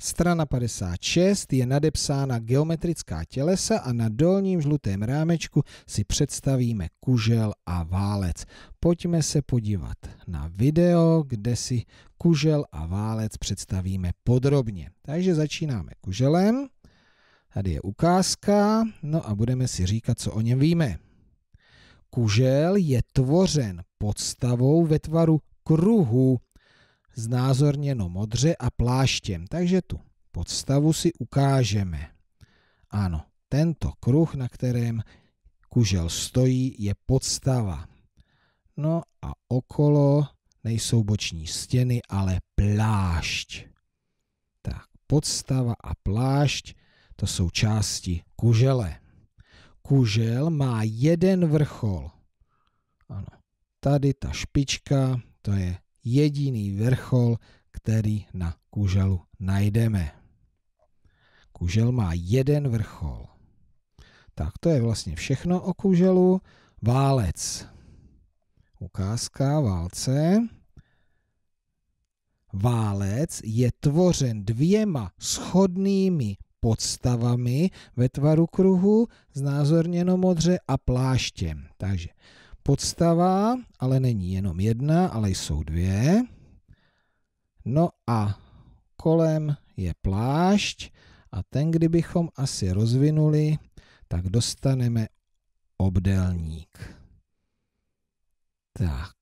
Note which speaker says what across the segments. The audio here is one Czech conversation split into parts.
Speaker 1: Strana 56 je nadepsána geometrická tělesa a na dolním žlutém rámečku si představíme kužel a válec. Pojďme se podívat na video, kde si kužel a válec představíme podrobně. Takže začínáme kuželem. Tady je ukázka, no a budeme si říkat, co o něm víme. Kužel je tvořen podstavou ve tvaru kruhu znázorněno modře a pláštěm. Takže tu podstavu si ukážeme. Ano, tento kruh, na kterém kužel stojí, je podstava. No a okolo nejsou boční stěny, ale plášť. Tak, podstava a plášť to jsou části kužele. Kužel má jeden vrchol. Ano, tady ta špička, to je jediný vrchol, který na kuželu najdeme. Kužel má jeden vrchol. Tak to je vlastně všechno o kuželu. Válec. Ukázka válce. Válec je tvořen dvěma schodnými podstavami ve tvaru kruhu, znázorněno modře a pláštěm. Takže podstava, ale není jenom jedna, ale jsou dvě. No a kolem je plášť a ten, kdybychom asi rozvinuli, tak dostaneme obdelník. Tak,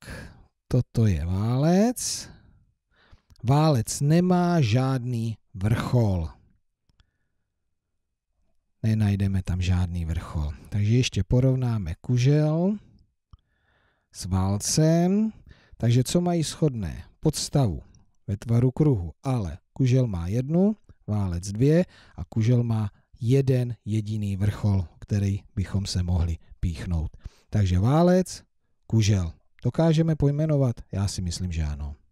Speaker 1: toto je válec. Válec nemá žádný vrchol. Nenajdeme tam žádný vrchol. Takže ještě porovnáme kužel s válcem, takže co mají shodné? Podstavu ve tvaru kruhu, ale kužel má jednu, válec dvě a kužel má jeden jediný vrchol, který bychom se mohli píchnout. Takže válec, kužel. Dokážeme pojmenovat? Já si myslím, že ano.